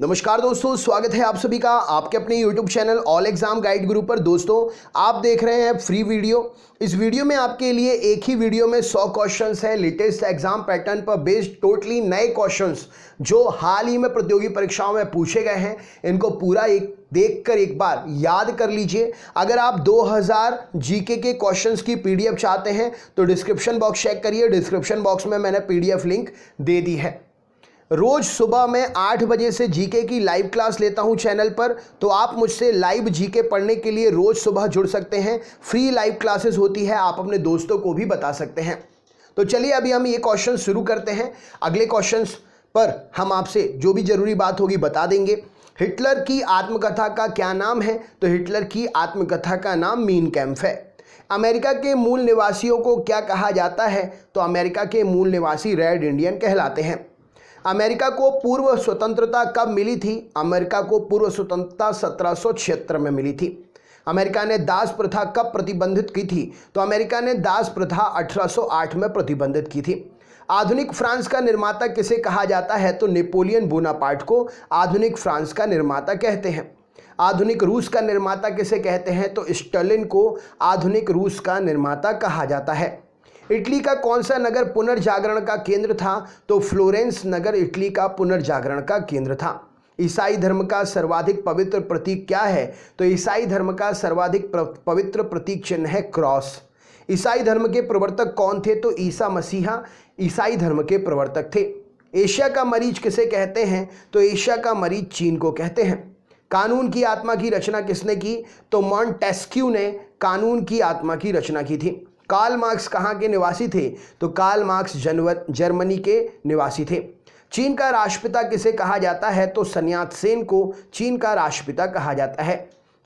नमस्कार दोस्तों स्वागत है आप सभी का आपके अपने YouTube channel all exam guide group पर दोस्तों आप देख रहे हैं फ्री वीडियो इस वीडियो में आपके लिए एक ही वीडियो में 100 क्वेश्चंस हैं लेटेस्ट एग्जाम पैटर्न पर बेस्ड टोटली नए क्वेश्चंस जो हाल ही में प्रतियोगी परीक्षाओं में पूछे गए हैं इनको पूरा एक देखकर एक बार याद कर लीजिए अगर आप 2000 जीके के क्वेश्चंस की पीडीएफ चाहते हैं तो डिस्क्रिप्शन बॉक्स चेक करिए डिस्क्रिप्शन बॉक्स में मैंने पीडीएफ लिंक दे दी है रोज़ सुबह मैं आठ बजे से जीके की लाइव क्लास लेता हूं चैनल पर तो आप मुझसे लाइव जीके पढ़ने के लिए रोज़ सुबह जुड़ सकते हैं फ्री लाइव क्लासेस होती है आप अपने दोस्तों को भी बता सकते हैं तो चलिए अभी हम ये क्वेश्चन शुरू करते हैं अगले क्वेश्चन पर हम आपसे जो भी ज़रूरी बात होगी बता देंगे हिटलर की आत्मकथा का क्या नाम है तो हिटलर की आत्मकथा का नाम मीन कैम्फ है अमेरिका के मूल निवासियों को क्या कहा जाता है तो अमेरिका के मूल निवासी रेड इंडियन कहलाते हैं अमेरिका को पूर्व स्वतंत्रता कब मिली थी अमेरिका को पूर्व स्वतंत्रता सत्रह में मिली थी अमेरिका ने दास प्रथा कब प्रतिबंधित की थी तो अमेरिका ने दास प्रथा 1808 में प्रतिबंधित की थी आधुनिक फ्रांस का निर्माता किसे कहा जाता है तो नेपोलियन बोनापार्ट को आधुनिक फ्रांस का निर्माता कहते हैं आधुनिक रूस का निर्माता किसे कहते हैं तो स्टलिन को आधुनिक रूस का निर्माता कहा जाता है इटली का कौन सा नगर पुनर्जागरण का केंद्र था तो फ्लोरेंस नगर इटली का पुनर्जागरण का केंद्र था ईसाई धर्म का सर्वाधिक पवित्र प्रतीक क्या है तो ईसाई धर्म का सर्वाधिक पवित्र प्रतीक चिन्ह है क्रॉस ईसाई धर्म के प्रवर्तक कौन थे तो ईसा मसीहा ईसाई धर्म के प्रवर्तक थे एशिया का मरीज किसे कहते हैं तो एशिया का मरीज चीन को कहते हैं कानून की आत्मा की रचना किसने की तो मॉन्टेस्क्यू ने कानून की आत्मा की रचना की थी कार्ल मार्क्स कहाँ के निवासी थे तो कार्ल मार्क्स जनवर जर्मनी के निवासी थे चीन का राष्ट्रपिता किसे कहा जाता है तो सन्यात सेन को चीन का राष्ट्रपिता कहा जाता है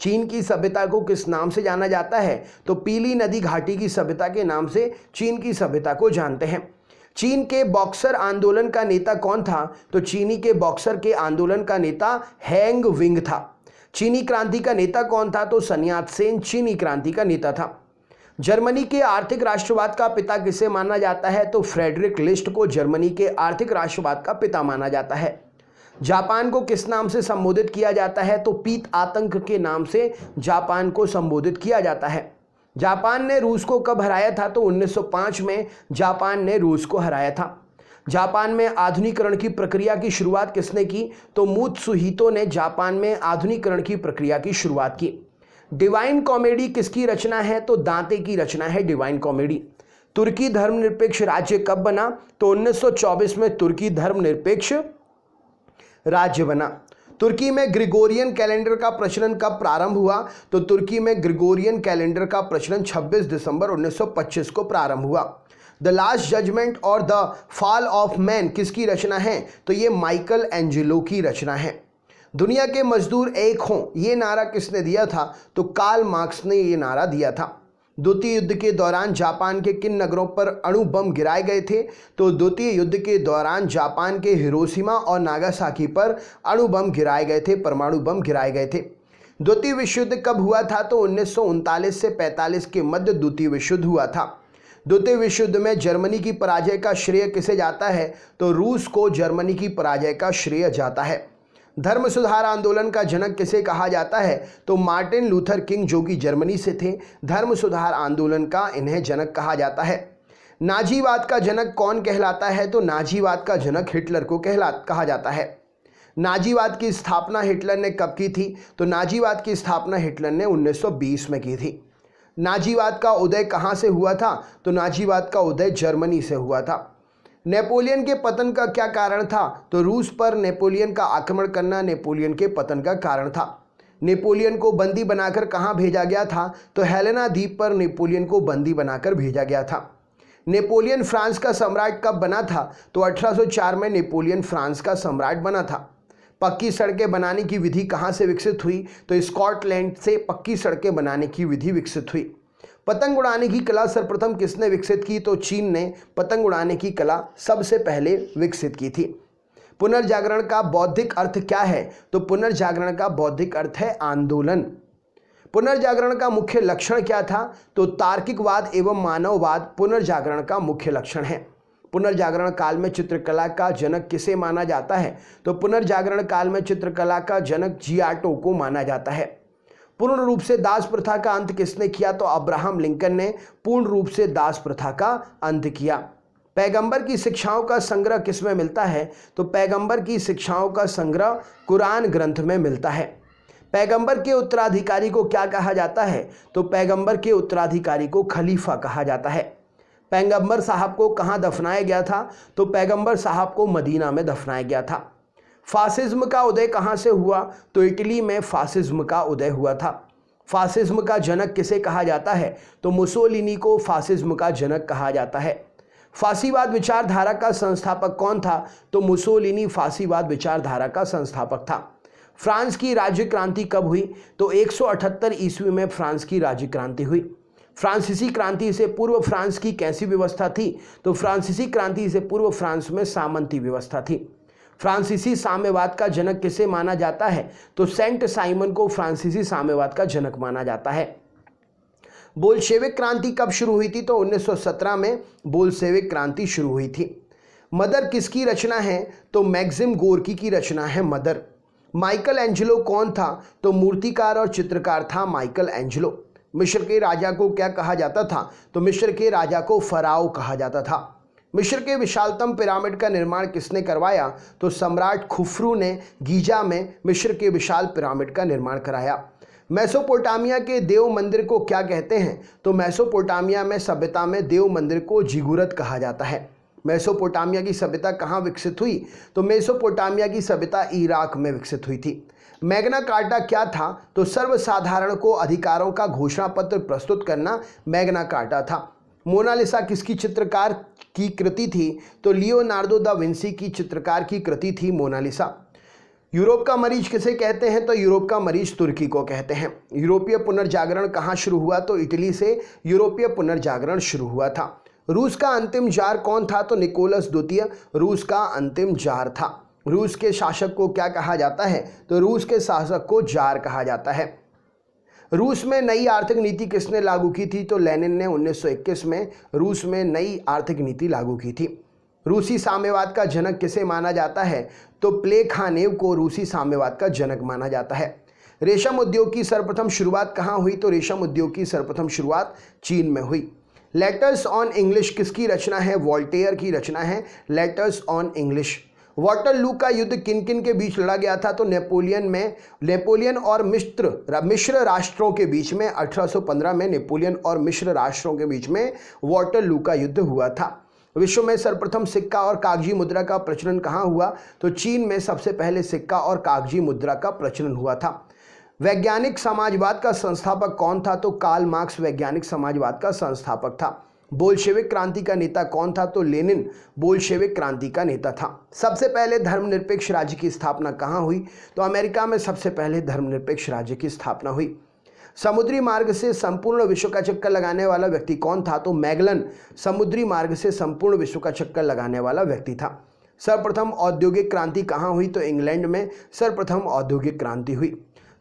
चीन की सभ्यता को किस नाम से जाना जाता है तो पीली नदी घाटी की सभ्यता के नाम से चीन की सभ्यता को जानते हैं चीन के बॉक्सर आंदोलन का नेता कौन था तो चीनी के बॉक्सर के आंदोलन का नेता हैंग विंग था चीनी क्रांति का नेता कौन था तो सन्यात सेन चीनी क्रांति का नेता था जर्मनी के आर्थिक राष्ट्रवाद का पिता किसे माना जाता है तो फ्रेडरिक लिस्ट को जर्मनी के आर्थिक राष्ट्रवाद का पिता माना जाता है जापान को किस नाम से संबोधित किया जाता है तो पीत आतंक के नाम से जापान को संबोधित किया जाता है जापान ने रूस को कब हराया था तो 1905 में जापान ने रूस को हराया था जापान में आधुनिकरण की प्रक्रिया की शुरुआत किसने की तो मूत सुहितो ने जापान में आधुनिकरण की प्रक्रिया की शुरुआत की डिवाइन कॉमेडी किसकी रचना है तो दांते की रचना है डिवाइन कॉमेडी तुर्की धर्मनिरपेक्ष राज्य कब बना तो 1924 में तुर्की धर्मनिरपेक्ष राज्य बना तुर्की में ग्रिगोरियन कैलेंडर का प्रचलन कब प्रारंभ हुआ तो तुर्की में ग्रिगोरियन कैलेंडर का प्रचलन 26 दिसंबर 1925 को प्रारंभ हुआ द लास्ट जजमेंट और द फॉल ऑफ मैन किसकी रचना है तो ये माइकल एंजिलो की रचना है दुनिया के मजदूर एक हों ये नारा किसने दिया था तो कार्ल मार्क्स ने ये नारा दिया था द्वितीय युद्ध के दौरान जापान के किन नगरों पर अणु बम गिराए गए थे तो द्वितीय युद्ध के दौरान जापान के हिरोशिमा और नागासाकी पर अणु बम गिराए गए थे परमाणु बम गिराए गए थे द्वितीय विश्व युद्ध कब हुआ था तो उन्नीस से 45 के मध्य द्वितीय विश्व युद्ध हुआ था द्वितीय विश्व युद्ध में जर्मनी की पराजय का श्रेय किसे जाता है तो रूस को जर्मनी की पराजय का श्रेय जाता है धर्म सुधार आंदोलन का जनक किसे कहा जाता है तो मार्टिन लूथर किंग जो कि जर्मनी से थे धर्म सुधार आंदोलन का इन्हें जनक कहा जाता है नाजीवाद का जनक कौन कहलाता है तो नाजीवाद का जनक हिटलर को कहला कहा जाता है नाजीवाद की स्थापना हिटलर ने कब की थी तो नाजीवाद की स्थापना हिटलर ने 1920 में की थी नाजीवाद का उदय कहाँ से हुआ था तो नाजीवाद का उदय जर्मनी से हुआ था नेपोलियन के पतन का क्या कारण था तो रूस पर नेपोलियन का आक्रमण करना नेपोलियन के पतन का कारण था नेपोलियन को बंदी बनाकर कहाँ भेजा गया था तो हेलेना द्वीप पर नेपोलियन को बंदी बनाकर भेजा गया था नेपोलियन फ्रांस का सम्राट कब बना था तो 1804 में नेपोलियन फ्रांस का सम्राट बना था पक्की सड़कें बनाने की विधि कहाँ से विकसित हुई तो स्कॉटलैंड से पक्की सड़कें बनाने की विधि विकसित हुई पतंग उड़ाने की कला सर्वप्रथम किसने विकसित की तो चीन ने पतंग उड़ाने की कला सबसे पहले विकसित की थी पुनर्जागरण का बौद्धिक अर्थ क्या है तो पुनर्जागरण का बौद्धिक अर्थ है आंदोलन पुनर्जागरण का मुख्य लक्षण क्या था तो तार्किकवाद एवं मानववाद पुनर्जागरण का मुख्य लक्षण है पुनर्जागरण काल में चित्रकला का जनक किसे माना जाता है तो पुनर्जागरण काल में चित्रकला का जनक जियाटो को माना जाता है पूर्ण रूप से दास प्रथा का अंत किसने किया तो अब्राहम लिंकन ने पूर्ण रूप से दास प्रथा का अंत किया पैगंबर की शिक्षाओं का संग्रह किसमें मिलता है तो पैगंबर की शिक्षाओं का संग्रह कुरान ग्रंथ में मिलता है पैगंबर के उत्तराधिकारी को क्या कहा जाता है तो पैगंबर के उत्तराधिकारी को खलीफा कहा जाता है पैगंबर साहब को कहाँ दफनाया गया था तो पैगंबर साहब को मदीना में दफनाया गया था फासिज्म का उदय कहाँ से हुआ तो इटली में फासिज्म का उदय हुआ था फासिज्म का जनक किसे कहा जाता है तो मुसोलिनी को फासिज्म का जनक कहा जाता है फांसीवाद विचारधारा का संस्थापक कौन था तो मुसोलिनी फांसीवाद विचारधारा का संस्थापक था फ्रांस की राज्य क्रांति कब हुई तो 178 ईस्वी में फ्रांस की राज्य क्रांति हुई फ्रांसीसी क्रांति से पूर्व फ्रांस की कैसी व्यवस्था थी तो फ्रांसीसी क्रांति से पूर्व फ्रांस में सामंती व्यवस्था थी फ्रांसीसी साम्यवाद का जनक किसे माना जाता है तो सेंट साइमन को फ्रांसीसी साम्यवाद का जनक माना जाता है बोलशेविक क्रांति कब शुरू हुई थी तो 1917 में बोलशेविक क्रांति शुरू हुई थी मदर किसकी रचना है तो मैग्जिम गोरकी की रचना है मदर माइकल एंजलो कौन था तो मूर्तिकार और चित्रकार था माइकल एंजलो मिश्र के राजा को क्या कहा जाता था तो मिश्र के राजा को फराओ कहा जाता था मिश्र के विशालतम पिरामिड का निर्माण किसने करवाया तो सम्राट खुफरू ने गीजा में मिश्र के विशाल पिरामिड का निर्माण कराया मैसोपोटामिया के देव मंदिर को क्या कहते हैं तो मैसोपोटामिया में सभ्यता में देव मंदिर को जिगुरत कहा जाता है मैसोपोटामिया की सभ्यता कहाँ विकसित हुई तो मेसोपोटामिया की सभ्यता इराक में विकसित हुई थी मैग्ना कार्टा क्या था तो सर्वसाधारण को अधिकारों का घोषणा पत्र प्रस्तुत करना मैग्ना कार्टा था मोनालिसा किसकी चित्रकार की कृति थी तो लियोनार्डो द विंसी की चित्रकार की कृति थी मोनालिसा यूरोप का मरीज किसे कहते हैं तो यूरोप का मरीज तुर्की को कहते हैं यूरोपीय पुनर्जागरण कहाँ शुरू हुआ तो इटली से यूरोपीय पुनर्जागरण शुरू हुआ था रूस का अंतिम जार कौन था तो निकोलस द्वितीय रूस का अंतिम जार था रूस के शासक को क्या कहा जाता है तो रूस के शासक को जार कहा जाता है रूस में नई आर्थिक नीति किसने लागू की थी तो लेनिन ने 1921 में रूस में नई आर्थिक नीति लागू की थी रूसी साम्यवाद का जनक किसे माना जाता है तो प्ले खानेव को रूसी साम्यवाद का जनक माना जाता है रेशम उद्योग की सर्वप्रथम शुरुआत कहाँ हुई तो रेशम उद्योग की सर्वप्रथम शुरुआत चीन में हुई लेटर्स ऑन इंग्लिश किसकी रचना है वॉल्टेयर की रचना है लेटर्स ऑन इंग्लिश वाटरलू का युद्ध किन किन के बीच लड़ा गया था तो नेपोलियन में नेपोलियन और मिश्र मिश्र राष्ट्रों के बीच में 1815 में नेपोलियन और मिश्र राष्ट्रों के बीच में वाटरलू का युद्ध हुआ था विश्व में सर्वप्रथम सिक्का और कागजी मुद्रा का प्रचलन कहाँ हुआ तो चीन में सबसे पहले सिक्का और कागजी मुद्रा का प्रचलन हुआ था वैज्ञानिक समाजवाद का संस्थापक कौन था तो कार्ल मार्क्स वैज्ञानिक समाजवाद का संस्थापक था बोल्शेविक क्रांति का नेता कौन था तो लेनिन बोल्शेविक क्रांति का नेता था सबसे पहले धर्मनिरपेक्ष राज्य की स्थापना कहाँ हुई तो अमेरिका में सबसे पहले धर्मनिरपेक्ष राज्य की स्थापना हुई समुद्री मार्ग से संपूर्ण विश्व का चक्कर लगाने वाला व्यक्ति कौन था तो मैगलन समुद्री मार्ग से संपूर्ण विश्व का चक्कर लगाने वाला व्यक्ति था सर्वप्रथम औद्योगिक क्रांति कहाँ हुई तो इंग्लैंड में सर्वप्रथम औद्योगिक क्रांति हुई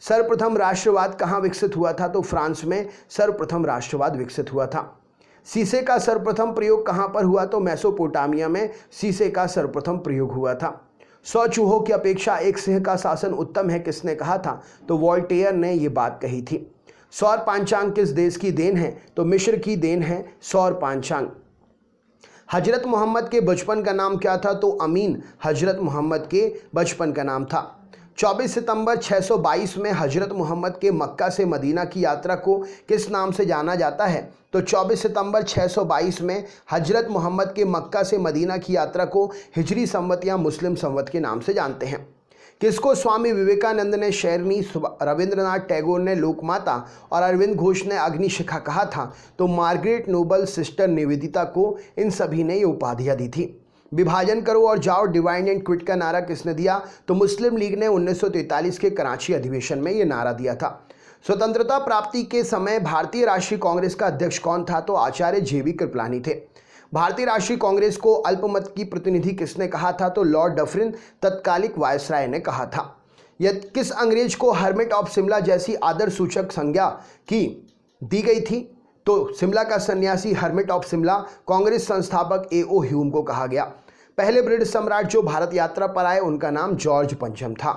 सर्वप्रथम राष्ट्रवाद कहाँ विकसित हुआ था तो फ्रांस में सर्वप्रथम राष्ट्रवाद विकसित हुआ था शीशे का सर्वप्रथम प्रयोग कहाँ पर हुआ तो मैसोपोटामिया में शीशे का सर्वप्रथम प्रयोग हुआ था सौ चूहों की अपेक्षा एक सिंह का शासन उत्तम है किसने कहा था तो वॉल्टेयर ने ये बात कही थी सौर पांचांग किस देश की देन है तो मिश्र की देन है सौर पांचांग हजरत मोहम्मद के बचपन का नाम क्या था तो अमीन हजरत मोहम्मद के बचपन का नाम था 24 सितंबर 622 में हजरत मोहम्मद के मक्का से मदीना की यात्रा को किस नाम से जाना जाता है तो 24 सितंबर 622 में हजरत मोहम्मद के मक्का से मदीना की यात्रा को हिजरी संवत या मुस्लिम संवत के नाम से जानते हैं किसको स्वामी विवेकानंद ने शेरनी रविंद्रनाथ टैगोर ने लोकमाता और अरविंद घोष ने अग्निशिखा कहा था तो मार्गरेट नोबल सिस्टर निवेदिता को इन सभी ने ये उपाधियाँ दी थी विभाजन करो और जाओ डिवाइन एंड क्विट का नारा किसने दिया तो मुस्लिम लीग ने उन्नीस के कराची अधिवेशन में ये नारा दिया था स्वतंत्रता प्राप्ति के समय भारतीय राष्ट्रीय कांग्रेस का अध्यक्ष कौन था तो आचार्य जे वी कृपलानी थे भारतीय राष्ट्रीय कांग्रेस को अल्पमत की प्रतिनिधि किसने कहा था तो लॉर्ड डफरिन तत्कालिक वायसराय ने कहा था यह किस अंग्रेज को हर्मिट ऑफ शिमला जैसी आदर सूचक संज्ञा की दी गई थी तो शिमला का सन्यासी हर्मिट ऑफ शिमला कांग्रेस संस्थापक ए ओ ह्यूम को कहा गया पहले ब्रिटिश सम्राट जो भारत यात्रा पर आए उनका नाम जॉर्ज पंचम था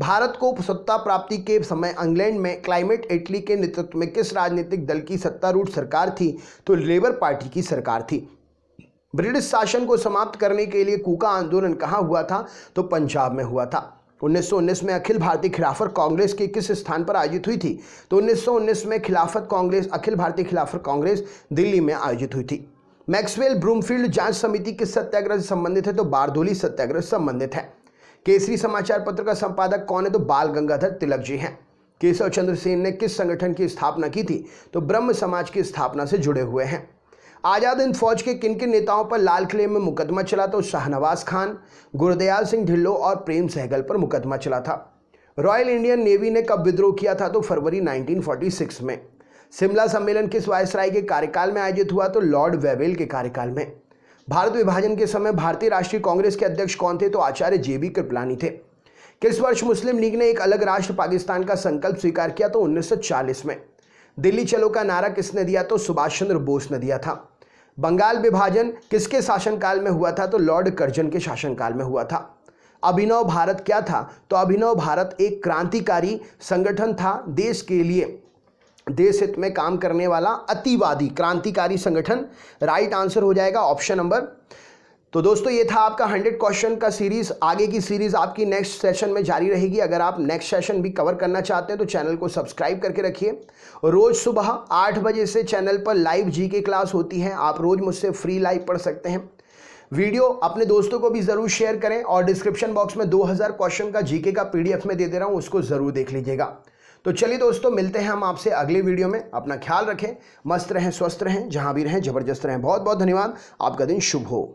भारत को सत्ता प्राप्ति के समय इंग्लैंड में क्लाइमेट इटली के नेतृत्व में किस राजनीतिक दल की सत्तारूढ़ सरकार थी तो लेबर पार्टी की सरकार थी ब्रिटिश शासन को समाप्त करने के लिए कूका आंदोलन कहाँ हुआ था तो पंजाब में हुआ था 1919 में अखिल भारतीय खिलाफत कांग्रेस की किस स्थान पर आयोजित हुई थी तो उन्नीस में खिलाफत कांग्रेस अखिल भारतीय खिलाफत कांग्रेस दिल्ली में आयोजित हुई थी मैक्सवेल ब्रूमफील्ड जांच समिति किस सत्याग्रह से संबंधित है तो बारदोली सत्याग्रह से संबंधित है केसरी समाचार पत्र का संपादक कौन है तो बाल गंगाधर तिलक जी हैं केशव चंद्र सेन ने किस संगठन की स्थापना की थी तो ब्रह्म समाज की स्थापना से जुड़े हुए हैं आज़ाद हिंद फौज के किन किन नेताओं पर लाल किले में मुकदमा चला तो शाहनवाज खान गुरदयाल सिंह ढिल्लो और प्रेम सहगल पर मुकदमा चला था रॉयल इंडियन नेवी ने कब विद्रोह किया था तो फरवरी 1946 में शिमला सम्मेलन किस वायसराय के कार्यकाल में आयोजित हुआ तो लॉर्ड वेवेल के कार्यकाल में भारत विभाजन के समय भारतीय राष्ट्रीय कांग्रेस के अध्यक्ष कौन थे तो आचार्य जे बी कृपलानी थे किस वर्ष मुस्लिम लीग ने एक अलग राष्ट्र पाकिस्तान का संकल्प स्वीकार किया तो 1940 में दिल्ली चलो का नारा किसने दिया तो सुभाष चंद्र बोस ने दिया था बंगाल विभाजन किसके शासनकाल में हुआ था तो लॉर्ड कर्जन के शासनकाल में हुआ था अभिनव भारत क्या था तो अभिनव भारत एक क्रांतिकारी संगठन था देश के लिए देश हित में काम करने वाला अतिवादी क्रांतिकारी संगठन राइट आंसर हो जाएगा ऑप्शन नंबर तो दोस्तों ये था आपका 100 क्वेश्चन का सीरीज आगे की सीरीज आपकी नेक्स्ट सेशन में जारी रहेगी अगर आप नेक्स्ट सेशन भी कवर करना चाहते हैं तो चैनल को सब्सक्राइब करके रखिए रोज सुबह आठ बजे से चैनल पर लाइव जी के क्लास होती है आप रोज मुझसे फ्री लाइव पढ़ सकते हैं वीडियो अपने दोस्तों को भी ज़रूर शेयर करें और डिस्क्रिप्शन बॉक्स में 2000 क्वेश्चन का जीके का पीडीएफ में दे दे रहा हूँ उसको ज़रूर देख लीजिएगा तो चलिए दोस्तों मिलते हैं हम आपसे अगले वीडियो में अपना ख्याल रखें मस्त रहें स्वस्थ रहें जहाँ भी रहें जबरदस्त रहें बहुत बहुत धन्यवाद आपका दिन शुभ हो